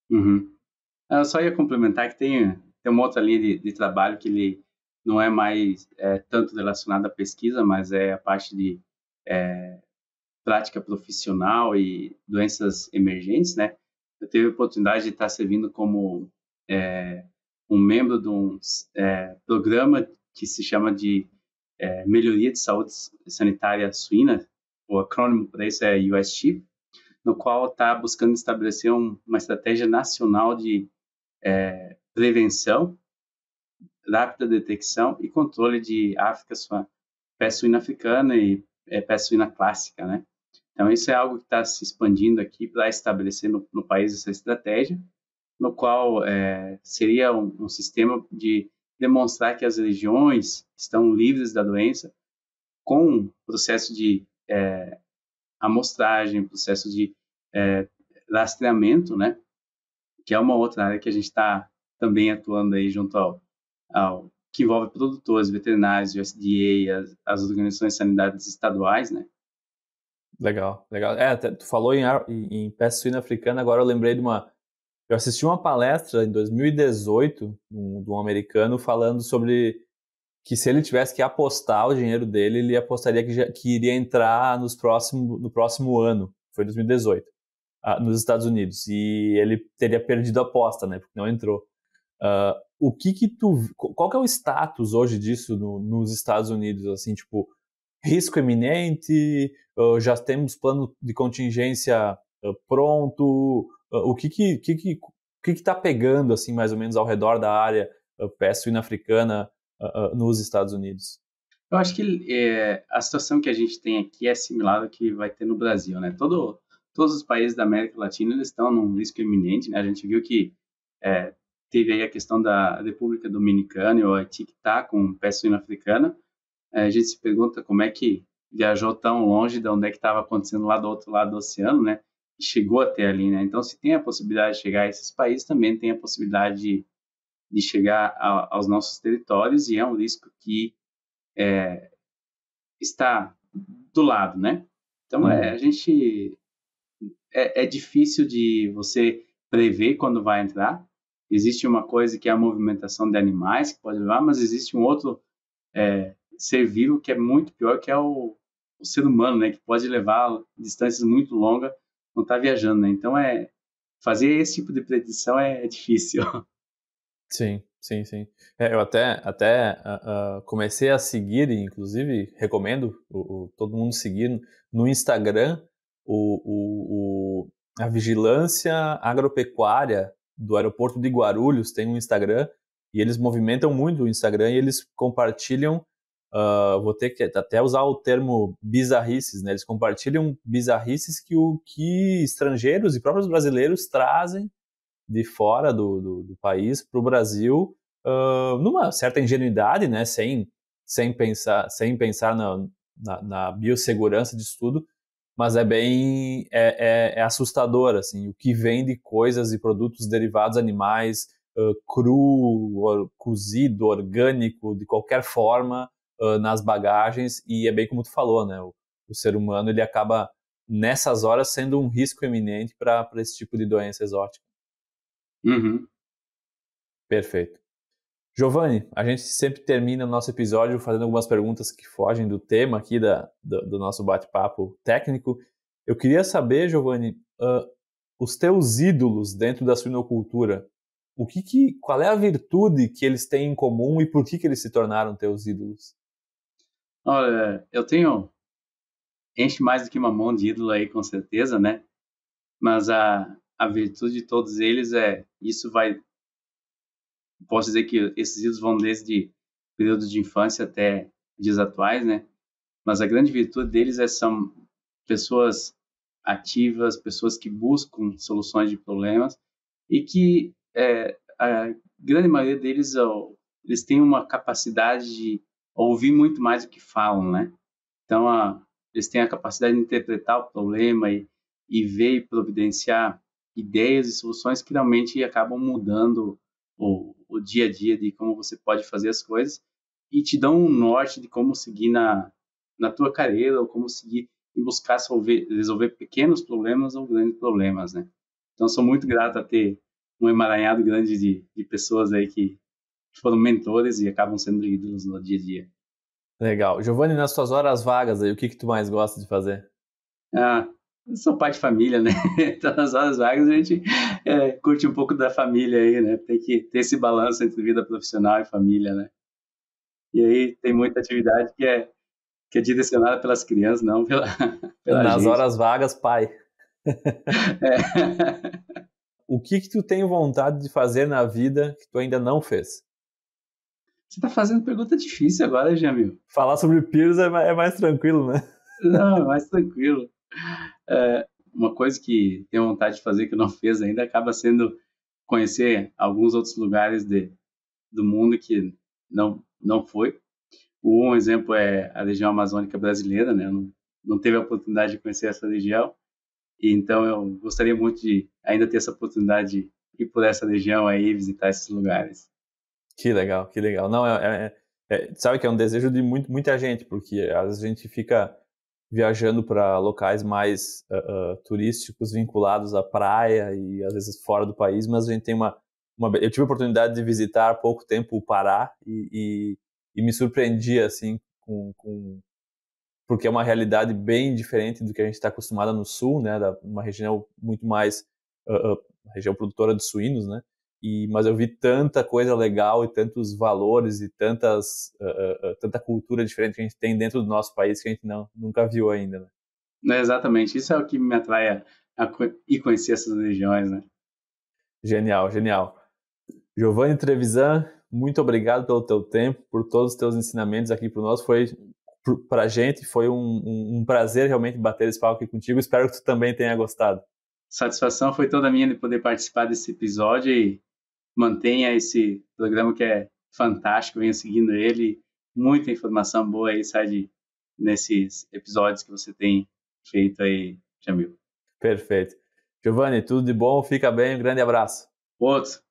Uhum.
Eu ah, só ia complementar que tem, tem uma outra linha de, de trabalho que ele não é mais é, tanto relacionada à pesquisa, mas é a parte de é, prática profissional e doenças emergentes, né? Eu tive a oportunidade de estar servindo como é, um membro de um é, programa que se chama de é, Melhoria de Saúde Sanitária Suína, o acrônimo para isso é USCHIP, no qual está buscando estabelecer um, uma estratégia nacional de é, prevenção, rápida detecção e controle de África, sua peste suína africana e é, peste suína clássica, né? Então, isso é algo que está se expandindo aqui para estabelecer no, no, país essa estratégia, no qual é, seria um, um sistema de demonstrar que as regiões estão livres da doença com processo de é, amostragem, processo de é, rastreamento, né? Que é uma outra área que a gente está também atuando aí junto ao, ao que envolve produtores, veterinários, USDA, as, as organizações sanitárias estaduais, né?
Legal, legal. É, tu falou em, em, em peste suína africana, agora eu lembrei de uma eu assisti uma palestra em 2018 de um, americano falando sobre que se ele tivesse que apostar o dinheiro dele, ele apostaria que, já, que iria entrar nos próximo, no próximo ano, foi 2018, nos Estados Unidos. E ele teria perdido a aposta, né? Porque não entrou. Uh, o que que tu, qual que é o status hoje disso no, nos Estados Unidos, assim, tipo, risco iminente, uh, já temos plano de contingência uh, pronto, ah, o que que, que, que o que está pegando assim mais ou menos ao redor da área uh, ah, suína-africana uh, ah, uh, nos Estados Unidos? Eu acho que é,
a situação que a gente tem aqui é similar ao que vai ter no Brasil, né? Todo, todos os países da América Latina eles estão num risco iminente, né? A gente viu que é, teve aí a questão da República Dominicana e o Haiti que está com peste suína-africana. É, eh, a gente se pergunta como é que viajou tão longe de onde é que estava acontecendo lá do outro lado do oceano, né? chegou até ali, né? Então, se tem a possibilidade de chegar a esses países, também tem a possibilidade de, de chegar a, aos nossos territórios e é um risco que é, está do lado, né? Então, é, a uhum. gente é, é difícil de você prever quando vai entrar. Existe uma coisa que é a movimentação de animais que pode levar, mas existe um outro é, ser vivo que é muito pior, que é o, o ser humano, né? Que pode levar distâncias muito longas não tá viajando, né? Então é fazer esse tipo de predição é, é difícil.
Sim, sim, sim. É, eu até, até uh, comecei a seguir, inclusive recomendo o, o, todo mundo seguir no Instagram o, a vigilância agropecuária do aeroporto de Guarulhos tem um Instagram e eles movimentam muito o Instagram e eles compartilham Uh, vou ter que até usar o termo bizarrices, né? Eles compartilham bizarrices que o que estrangeiros e próprios brasileiros trazem de fora do, do, do país para o Brasil, uh, numa certa ingenuidade, né? Sem, sem pensar, sem pensar na, na, na biossegurança disso tudo, mas é bem é, é, é, assustador assim o que vem de coisas e produtos derivados animais uh, cru, or, cozido, orgânico, de qualquer forma uh, nas bagagens e é bem como tu falou, né? O, o, ser humano ele acaba nessas horas sendo um risco eminente para esse tipo de doença exótica. Uhum. Perfeito. Giovanni, a gente sempre termina o nosso episódio fazendo algumas perguntas que fogem do tema aqui da, do, do nosso bate-papo técnico. Eu queria saber, Giovanni, uh, os teus ídolos dentro da suinocultura, o que, que qual é a virtude que eles têm em comum e por que, que eles se tornaram teus ídolos?
Olha, eu tenho. Enche mais do que uma mão de ídolo aí, com certeza, né? Mas a, a virtude de todos eles é. Isso vai. Posso dizer que esses ídolos vão desde períodos de infância até dias atuais, né? Mas a grande virtude deles é são pessoas ativas, pessoas que buscam soluções de problemas e que é, a grande maioria deles é eles têm uma capacidade de ouvir muito mais do que falam, né? Então, a, eles têm a capacidade de interpretar o problema e, e ver e providenciar ideias e soluções que realmente acabam mudando o, o dia a dia de como você pode fazer as coisas e te dão um norte de como seguir na, na tua carreira ou como seguir e buscar resolver, resolver pequenos problemas ou grandes problemas, né? Então, sou muito grato a ter um emaranhado grande de, de pessoas aí que, foram tipo, mentores e acabam sendo ídolos no dia a dia.
Legal. Giovanni, nas suas horas vagas aí, o que, que tu mais gosta de fazer? Ah,
eu sou pai de família, né? Então, nas horas vagas, a gente é, curte um pouco da família aí, né? Tem que ter esse balanço entre vida profissional e família, né? E aí tem muita atividade que é, que é direcionada pelas crianças, não pela, pela Nas gente.
horas vagas, pai. É. O que que tu tem vontade de fazer na vida que tu ainda não fez? Você tá fazendo pergunta difícil agora, Jamil. Falar sobre Pyrrhus é, é mais tranquilo, né? Não,
é mais tranquilo. É, uma coisa que tenho vontade de fazer que não fez ainda acaba sendo conhecer alguns outros lugares de, do mundo que não não foi. Um exemplo é a região amazônica brasileira, né? Não, não teve a oportunidade de conhecer essa região, e então eu gostaria
muito de ainda ter essa oportunidade de ir por essa região aí visitar esses lugares. Que legal, que legal. Não, é, é, é, é, sabe que é um desejo de muito, muita gente, porque às vezes a gente fica viajando para locais mais uh, uh, turísticos vinculados à praia e às vezes fora do país, mas a gente tem uma, uma... eu tive a oportunidade de visitar há pouco tempo o Pará e, e, e me surpreendi assim com, com, porque é uma realidade bem diferente do que a gente está acostumada no sul, né, da, uma região muito mais uh, região produtora de suínos, né, e, mas eu vi tanta coisa legal e tantos valores e tantas uh, uh, tanta cultura diferente que a gente tem dentro do nosso país que a gente não nunca viu ainda né? Não, é, exatamente isso é o que me atrai a, e conhecer essas regiões né genial genial Giovanni Trevisan muito obrigado pelo teu tempo por todos os teus ensinamentos aqui para nós foi para a gente foi um, um, um prazer realmente bater esse palco aqui contigo espero que tu também tenha gostado satisfação foi toda minha de poder participar desse episódio e mantenha esse programa
que é fantástico, venha seguindo ele. Muita informação boa aí sai de,
nesses episódios que você tem feito aí, Jamil. Perfeito. Giovanni, tudo de bom, fica bem, um grande abraço. Outro.